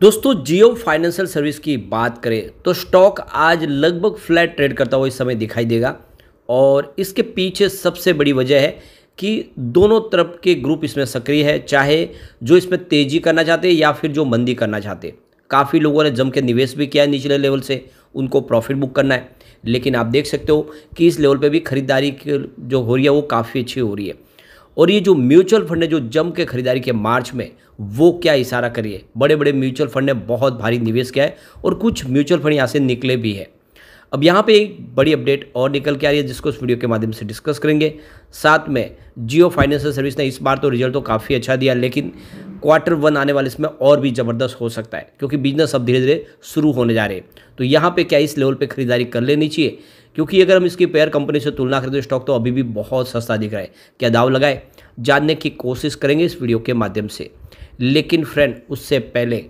दोस्तों जियो financial service की बात करें तो स्टॉक आज लगभग फ्लैट ट्रेड करता हुआ इस समय दिखाई देगा और इसके पीछे सबसे बड़ी वजह है कि दोनों तरफ के ग्रुप इसमें सक्रिय है चाहे जो इसमें तेज़ी करना चाहते या फिर जो मंदी करना चाहते काफ़ी लोगों ने जम के निवेश भी किया है निचले लेवल से उनको प्रॉफिट बुक करना है लेकिन आप देख सकते हो कि इस लेवल पे भी खरीदारी जो हो रही है वो काफ़ी अच्छी हो रही है और ये जो म्यूचुअल फंड है जो जम के खरीदारी के मार्च में वो क्या इशारा करिए बड़े बड़े म्यूचुअल फंड ने बहुत भारी निवेश किया है और कुछ म्यूचुअल फंड यहाँ से निकले भी है अब यहाँ पे एक बड़ी अपडेट और निकल के आ रही है जिसको इस वीडियो के माध्यम से डिस्कस करेंगे साथ में जियो फाइनेंशियल सर्विस ने इस बार तो रिजल्ट तो काफ़ी अच्छा दिया लेकिन क्वार्टर वन आने वाले इसमें और भी ज़बरदस्त हो सकता है क्योंकि बिजनेस अब धीरे धीरे शुरू होने जा रहे हैं तो यहाँ पर क्या इस लेवल पर खरीदारी कर लेनी चाहिए क्योंकि अगर हम इसकी पेयर कंपनी से तुलना करें तो स्टॉक तो अभी भी बहुत सस्ता दिख रहा है क्या दाव लगाए जानने की कोशिश करेंगे इस वीडियो के माध्यम से लेकिन फ्रेंड उससे पहले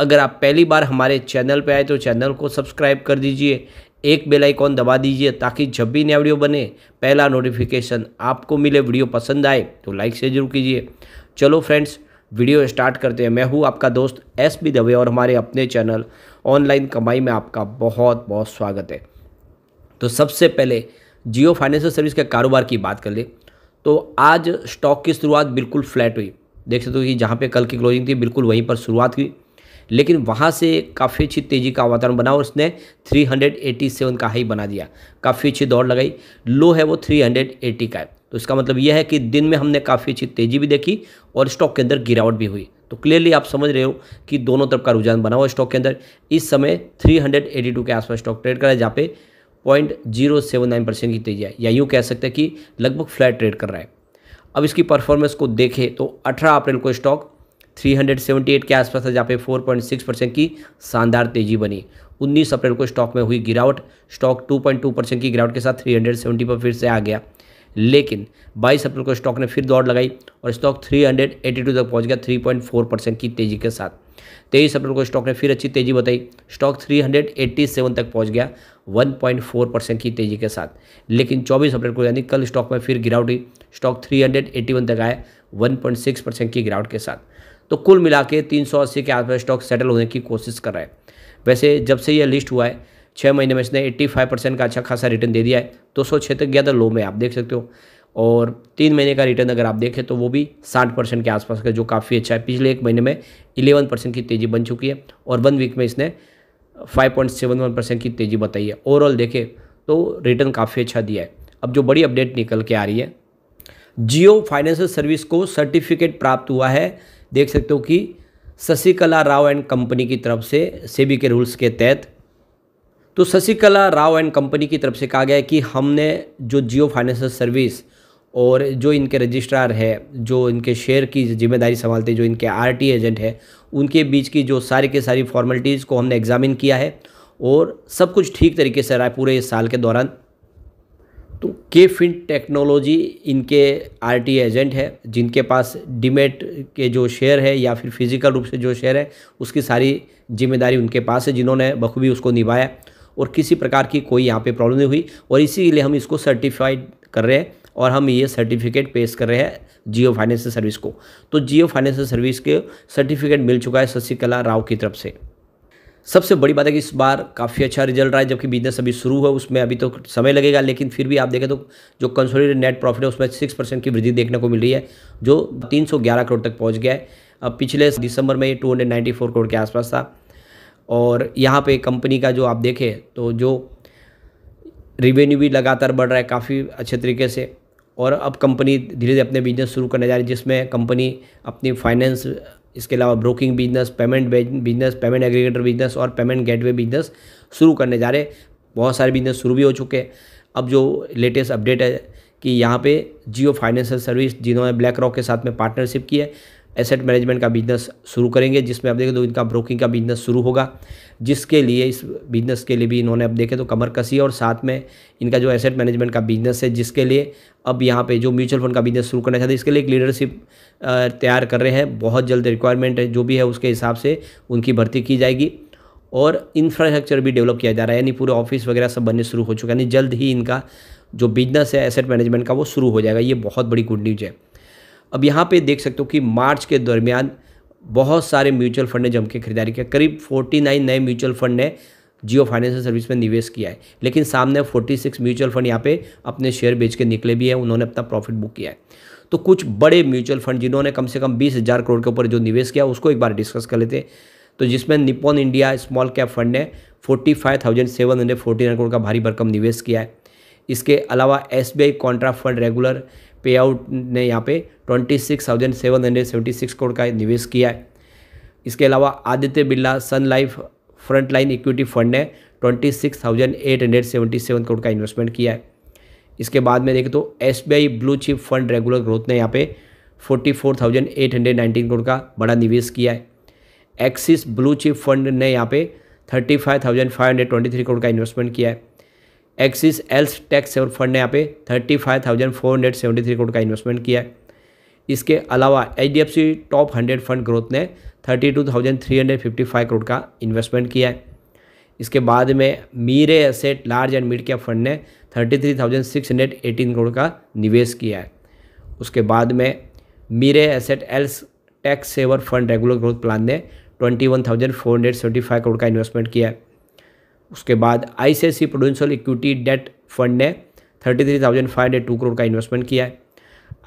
अगर आप पहली बार हमारे चैनल पर आए तो चैनल को सब्सक्राइब कर दीजिए एक बेल आइकॉन दबा दीजिए ताकि जब भी नया वीडियो बने पहला नोटिफिकेशन आपको मिले वीडियो पसंद आए तो लाइक से जरूर कीजिए चलो फ्रेंड्स वीडियो स्टार्ट करते हैं मैं हूं आपका दोस्त एस बी दवे और हमारे अपने चैनल ऑनलाइन कमाई में आपका बहुत बहुत स्वागत है तो सबसे पहले जियो फाइनेंशियल सर्विस के कारोबार की बात कर लें तो आज स्टॉक की शुरुआत बिल्कुल फ्लैट हुई देख सकते हो कि जहाँ पे कल की क्लोजिंग थी बिल्कुल वहीं पर शुरुआत हुई लेकिन वहाँ से काफ़ी अच्छी तेज़ी का वातावरण बना और उसने 387 का हाई बना दिया काफ़ी अच्छी दौड़ लगाई लो है वो 380 का है तो इसका मतलब यह है कि दिन में हमने काफ़ी अच्छी तेज़ी भी देखी और स्टॉक के अंदर गिरावट भी हुई तो क्लियरली आप समझ रहे हो कि दोनों तरफ का रुझान बना हुआ स्टॉक के अंदर इस समय थ्री के आसपास स्टॉक ट्रेड करा जहाँ पे point zero seven nine percent की तेजी आई या यूँ कह सकते हैं कि लगभग फ्लैट ट्रेड कर रहा है अब इसकी परफॉर्मेंस को देखें तो 18 अप्रैल को स्टॉक 378 के आसपास था जहाँ पे 4.6 परसेंट की शानदार तेजी बनी 19 अप्रैल को स्टॉक में हुई गिरावट स्टॉक 2.2 परसेंट की गिरावट के साथ 370 पर फिर से आ गया लेकिन 22 अप्रैल को स्टॉक ने फिर दौड़ लगाई और स्टॉक 382 तक पहुंच गया 3.4 परसेंट की तेज़ी के साथ तेईस अप्रैल को स्टॉक ने फिर अच्छी तेज़ी बताई स्टॉक 387 तक पहुंच गया 1.4 परसेंट की तेज़ी के साथ लेकिन 24 अप्रैल को यानी कल स्टॉक में फिर गिरावट हुई स्टॉक 381 तक आया 1.6 परसेंट की गिरावट के साथ तो कुल मिला के तीन के आसपास स्टॉक सेटल होने की कोशिश कर रहा है वैसे जब से यह लिस्ट हुआ है छः महीने में इसने 85 परसेंट का अच्छा खासा रिटर्न दे दिया है दो सौ छः तक गया था लो में आप देख सकते हो और तीन महीने का रिटर्न अगर आप देखें तो वो भी साठ परसेंट के आसपास का जो काफ़ी अच्छा है पिछले एक महीने में इलेवन परसेंट की तेज़ी बन चुकी है और वन वीक में इसने five point seven one percent की तेज़ी बताई है ओवरऑल देखें तो रिटर्न काफ़ी अच्छा दिया है अब जो बड़ी अपडेट निकल के आ रही है जियो फाइनेंशियल सर्विस को सर्टिफिकेट प्राप्त हुआ है देख सकते हो कि शशिकला राव एंड कंपनी की तरफ से सेबी के रूल्स के तहत तो शशिकला राव एंड कंपनी की तरफ से कहा गया है कि हमने जो जियो फाइनेंशियल सर्विस और जो इनके रजिस्ट्रार है जो इनके शेयर की जिम्मेदारी संभालते हैं जो इनके आरटी एजेंट है उनके बीच की जो सारी के सारी फॉर्मेलिटीज़ को हमने एग्जामिन किया है और सब कुछ ठीक तरीके से रहा है पूरे इस साल के दौरान तो के फिन टेक्नोलॉजी इनके आरटी एजेंट है जिनके पास डिमेट के जो शेयर है या फिर फिजिकल रूप से जो शेयर है उसकी सारी जिम्मेदारी उनके पास है जिन्होंने बखूबी उसको निभाया और किसी प्रकार की कोई यहाँ पे प्रॉब्लम नहीं हुई और इसीलिए हम इसको सर्टिफाइड कर रहे हैं और हम ये सर्टिफिकेट पेश कर रहे हैं जियो फाइनेंशियल सर्विस को तो जियो फाइनेंशियल सर्विस के सर्टिफिकेट मिल चुका है शशिकला राव की तरफ से सबसे बड़ी बात है कि इस बार काफ़ी अच्छा रिजल्ट रहा है जबकि बिजनेस अभी शुरू है उसमें अभी तो समय लगेगा लेकिन फिर भी आप देखें तो जो कंसोलिडेटेड नेट प्रॉफिट है उसमें सिक्स परसेंट की वृद्धि देखने को मिल रही है जो ग्यारह करोड़ तक पहुंच गया है अब पिछले दिसंबर में नाइन्टी फोर करोड़ के आसपास था और यहाँ पे कंपनी का जो आप देखें तो जो रिवेन्यू भी लगातार बढ़ रहा है काफ़ी अच्छे तरीके से और अब कंपनी धीरे धीरे अपने बिजनेस शुरू करने जा रही है जिसमें कंपनी अपनी फाइनेंस इसके अलावा broking business payment business payment aggregator business और पेमेंट गेटवे बिजनेस शुरू करने जा रहे बहुत सारे बिजनेस शुरू भी हो चुके हैं अब जो लेटेस्ट अपडेट है कि यहाँ पे जियो फाइनेंशियल सर्विस जिन्होंने ब्लैक रॉक के साथ में पार्टनरशिप की है एसेट मैनेजमेंट का बिजनेस शुरू करेंगे जिसमें आप देखें तो इनका ब्रोकिंग का बिजनेस शुरू होगा जिसके लिए इस बिजनेस के लिए भी इन्होंने अब देखें तो कमर कसी और साथ में इनका जो एसेट मैनेजमेंट का बिजनेस है जिसके लिए अब यहाँ पे जो म्यूचुअल फंड का बिजनेस शुरू करना चाहते हैं इसके लिए एक लीडरशिप तैयार कर रहे हैं बहुत जल्द रिक्वायरमेंट है जो भी है उसके हिसाब से उनकी भर्ती की जाएगी और इंफ्रास्ट्रक्चर भी डेवलप किया जा रहा है यानी पूरे ऑफिस वगैरह सब बनने शुरू हो चुका है यानी जल्द ही इनका जो बिजनेस है एसेट मैनेजमेंट का वो शुरू हो जाएगा ये बहुत बड़ी गुड न्यूज़ है अब यहाँ पे देख सकते हो कि मार्च के दरमियान बहुत सारे म्यूचुअल फंड ने जम के खरीदारी किया करीब 49 नए म्यूचुअल फंड ने जियो फाइनेंशियल सर्विस में निवेश किया है लेकिन सामने 46 म्यूचुअल फंड यहाँ पे अपने शेयर बेच के निकले भी हैं उन्होंने अपना प्रॉफिट बुक किया है तो कुछ बड़े म्यूचुअल फंड जिन्होंने कम से कम बीस हज़ार करोड़ के ऊपर जो निवेश किया उसको एक बार डिस्कस कर लेते तो जिसमें Nippon India small cap fund ने forty five thousand seven hundred forty nine crore का भारी भरकम निवेश किया है इसके अलावा S B I contra fund regular pay out ने यहाँ पे twenty six thousand seven hundred seventy six crore का निवेश किया है इसके अलावा Aditya Birla sun life front line equity fund ने twenty six thousand eight hundred seventy seven crore का इन्वेस्टमेंट किया है इसके बाद में देखें तो S B I blue chip fund regular growth ने यहाँ पे forty four thousand eight hundred nineteen crore का बड़ा निवेश किया है एक्सिस ब्लू चिप फंड ने यहाँ पे thirty five thousand five hundred twenty three crore का इन्वेस्टमेंट किया है Axis ELSS tax saver fund ने यहाँ पे thirty five thousand four hundred seventy three crore का इन्वेस्टमेंट किया है इसके अलावा H D F C top hundred fund growth ने thirty two thousand three hundred fifty five crore का इन्वेस्टमेंट किया है इसके बाद में Mirae asset large and mid cap fund ने thirty three thousand six hundred eighteen crore का निवेश किया है उसके बाद में Mirae asset ELSS tax saver fund regular growth plan ने twenty one thousand four hundred seventy five crore का इन्वेस्टमेंट किया है उसके बाद ICICI prudential equity debt fund ने thirty three thousand five hundred two crore का इन्वेस्टमेंट किया है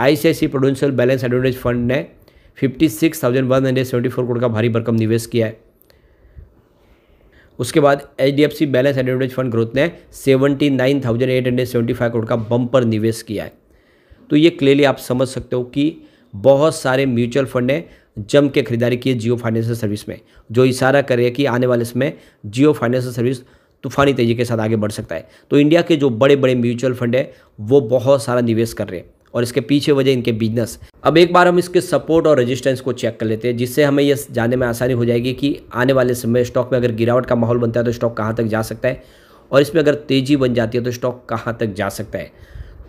ICICI prudential balance advantage fund ने fifty six thousand one hundred seventy four crore का भारी भरकम निवेश किया है उसके बाद H D F C balance advantage fund growth ने seventy nine thousand eight hundred seventy five crore का पर निवेश किया है तो ये क्लियरली आप समझ सकते हो कि बहुत सारे म्यूचुअल फंड ने जम के खरीदारी की है जियो फाइनेंशियल सर्विस में जो इशारा कर हैं कि आने वाले समय जियो फाइनेंशियल सर्विस तूफानी तेज़ी के साथ आगे बढ़ सकता है तो इंडिया के जो बड़े बड़े म्यूचुअल फंड है वो बहुत सारा निवेश कर रहे हैं और इसके पीछे वजह इनके बिजनेस अब एक बार हम इसके सपोर्ट और रेजिस्टेंस को चेक कर लेते हैं जिससे हमें यह जानने में आसानी हो जाएगी कि आने वाले समय स्टॉक में अगर गिरावट का माहौल बनता है तो स्टॉक कहाँ तक जा सकता है और इसमें अगर तेज़ी बन जाती है तो स्टॉक कहाँ तक जा सकता है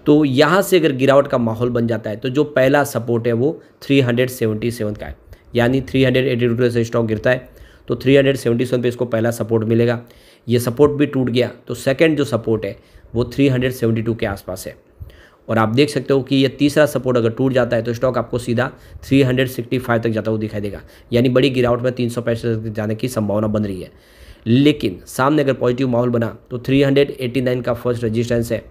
तो यहाँ से अगर गिरावट का माहौल बन जाता है तो जो पहला सपोर्ट है वो 377 का है यानी थ्री हंड्रेड से स्टॉक गिरता है तो 377 पे इसको पहला सपोर्ट मिलेगा ये सपोर्ट भी टूट गया तो सेकंड जो सपोर्ट है वो 372 के आसपास है और आप देख सकते हो कि ये तीसरा सपोर्ट अगर टूट जाता है तो स्टॉक आपको सीधा 365 तक जाता हुआ दिखाई देगा यानी बड़ी गिरावट में तीन तक जाने की संभावना बन रही है लेकिन सामने अगर पॉजिटिव माहौल बना तो 389 का फर्स्ट रजिस्टेंस है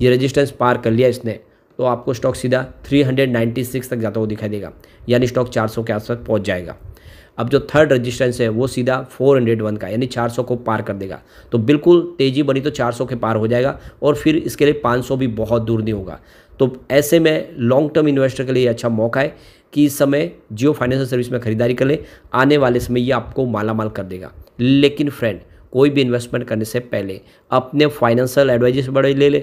ये रेजिस्टेंस पार कर लिया इसने तो आपको स्टॉक सीधा 396 तक जाता हुआ दिखाई देगा यानी स्टॉक 400 के आसपास पहुंच जाएगा अब जो थर्ड रेजिस्टेंस है वो सीधा 401 का यानी 400 को पार कर देगा तो बिल्कुल तेज़ी बनी तो 400 के पार हो जाएगा और फिर इसके लिए 500 भी बहुत दूर नहीं होगा तो ऐसे में लॉन्ग टर्म इन्वेस्टर के लिए अच्छा मौका है कि इस समय जियो फाइनेंशियल सर्विस में खरीदारी कर ले आने वाले समय ये आपको माला माल कर देगा लेकिन फ्रेंड कोई भी इन्वेस्टमेंट करने से पहले अपने फाइनेंशियल एडवाइजर से बड़े ले लें